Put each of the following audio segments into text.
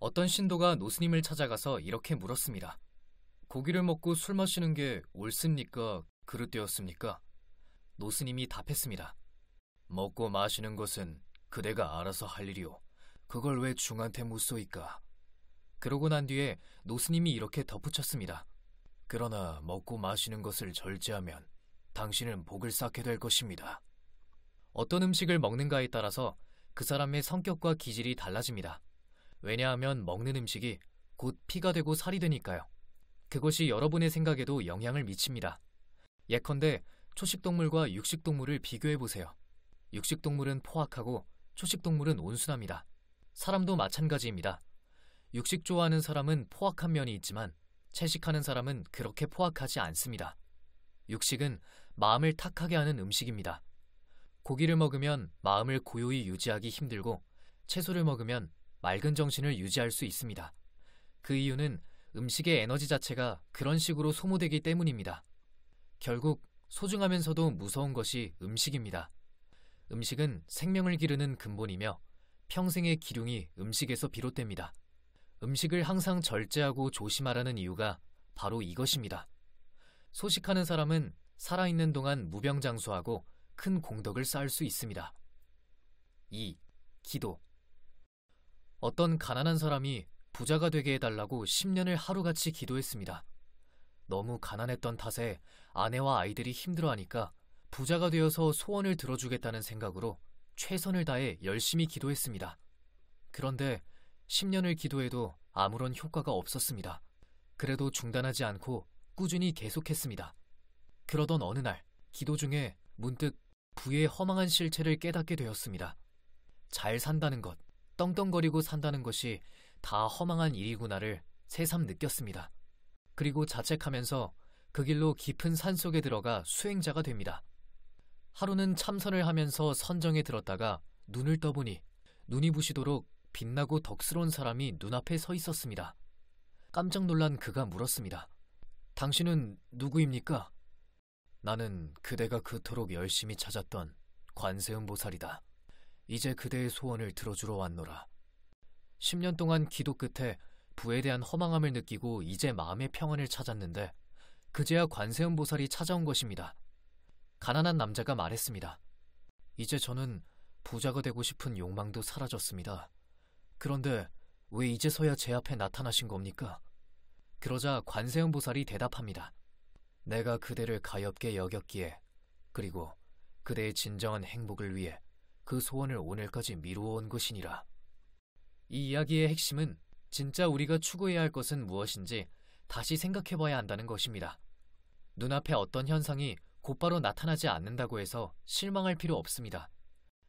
어떤 신도가 노스님을 찾아가서 이렇게 물었습니다. 고기를 먹고 술 마시는 게 옳습니까? 그릇되었습니까? 노스님이 답했습니다. 먹고 마시는 것은 그대가 알아서 할 일이오. 그걸 왜 중한테 묻소이까? 그러고 난 뒤에 노스님이 이렇게 덧붙였습니다. 그러나 먹고 마시는 것을 절제하면 당신은 복을 쌓게 될 것입니다. 어떤 음식을 먹는가에 따라서 그 사람의 성격과 기질이 달라집니다. 왜냐하면 먹는 음식이 곧 피가 되고 살이 되니까요. 그것이 여러분의 생각에도 영향을 미칩니다. 예컨대 초식동물과 육식동물을 비교해보세요. 육식동물은 포악하고 초식동물은 온순합니다. 사람도 마찬가지입니다. 육식 좋아하는 사람은 포악한 면이 있지만 채식하는 사람은 그렇게 포악하지 않습니다. 육식은 마음을 탁하게 하는 음식입니다. 고기를 먹으면 마음을 고요히 유지하기 힘들고 채소를 먹으면 맑은 정신을 유지할 수 있습니다. 그 이유는 음식의 에너지 자체가 그런 식으로 소모되기 때문입니다. 결국 소중하면서도 무서운 것이 음식입니다. 음식은 생명을 기르는 근본이며 평생의 기륭이 음식에서 비롯됩니다. 음식을 항상 절제하고 조심하라는 이유가 바로 이것입니다. 소식하는 사람은 살아있는 동안 무병장수하고 큰 공덕을 쌓을 수 있습니다. 2. 기도 어떤 가난한 사람이 부자가 되게 해달라고 10년을 하루같이 기도했습니다. 너무 가난했던 탓에 아내와 아이들이 힘들어하니까 부자가 되어서 소원을 들어주겠다는 생각으로 최선을 다해 열심히 기도했습니다. 그런데 10년을 기도해도 아무런 효과가 없었습니다. 그래도 중단하지 않고 꾸준히 계속했습니다. 그러던 어느 날 기도 중에 문득 부의 허망한 실체를 깨닫게 되었습니다. 잘 산다는 것, 떵떵거리고 산다는 것이 다 허망한 일이구나를 새삼 느꼈습니다. 그리고 자책하면서 그 길로 깊은 산 속에 들어가 수행자가 됩니다. 하루는 참선을 하면서 선정에 들었다가 눈을 떠보니 눈이 부시도록 빛나고 덕스러운 사람이 눈앞에 서 있었습니다. 깜짝 놀란 그가 물었습니다. 당신은 누구입니까? 나는 그대가 그토록 열심히 찾았던 관세음보살이다. 이제 그대의 소원을 들어주러 왔노라. 10년 동안 기도 끝에 부에 대한 허망함을 느끼고 이제 마음의 평안을 찾았는데 그제야 관세음 보살이 찾아온 것입니다. 가난한 남자가 말했습니다. 이제 저는 부자가 되고 싶은 욕망도 사라졌습니다. 그런데 왜 이제서야 제 앞에 나타나신 겁니까? 그러자 관세음 보살이 대답합니다. 내가 그대를 가엽게 여겼기에 그리고 그대의 진정한 행복을 위해 그 소원을 오늘까지 미루어 온 것이니라. 이 이야기의 핵심은 진짜 우리가 추구해야 할 것은 무엇인지 다시 생각해 봐야 한다는 것입니다. 눈앞에 어떤 현상이 곧바로 나타나지 않는다고 해서 실망할 필요 없습니다.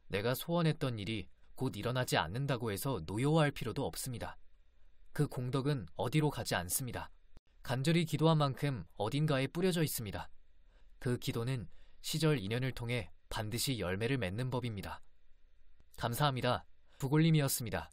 내가 소원했던 일이 곧 일어나지 않는다고 해서 노여워할 필요도 없습니다. 그 공덕은 어디로 가지 않습니다. 간절히 기도한 만큼 어딘가에 뿌려져 있습니다. 그 기도는 시절 인연을 통해 반드시 열매를 맺는 법입니다. 감사합니다. 부골님이었습니다.